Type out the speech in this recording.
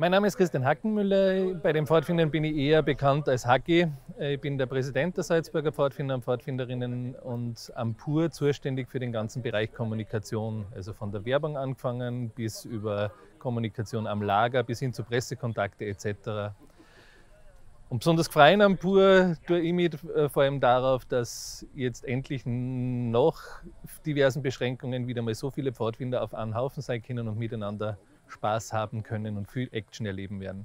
Mein Name ist Christian Hackenmüller. Bei den Pfadfindern bin ich eher bekannt als Hacki. Ich bin der Präsident der Salzburger Pfadfinder und Pfadfinderinnen und am PUR zuständig für den ganzen Bereich Kommunikation. Also von der Werbung angefangen bis über Kommunikation am Lager bis hin zu Pressekontakte etc. Und besonders gefreien am Pur tue ich mich äh, vor allem darauf, dass jetzt endlich noch diversen Beschränkungen wieder mal so viele Pfadfinder auf einen Haufen sein können und miteinander Spaß haben können und viel Action erleben werden.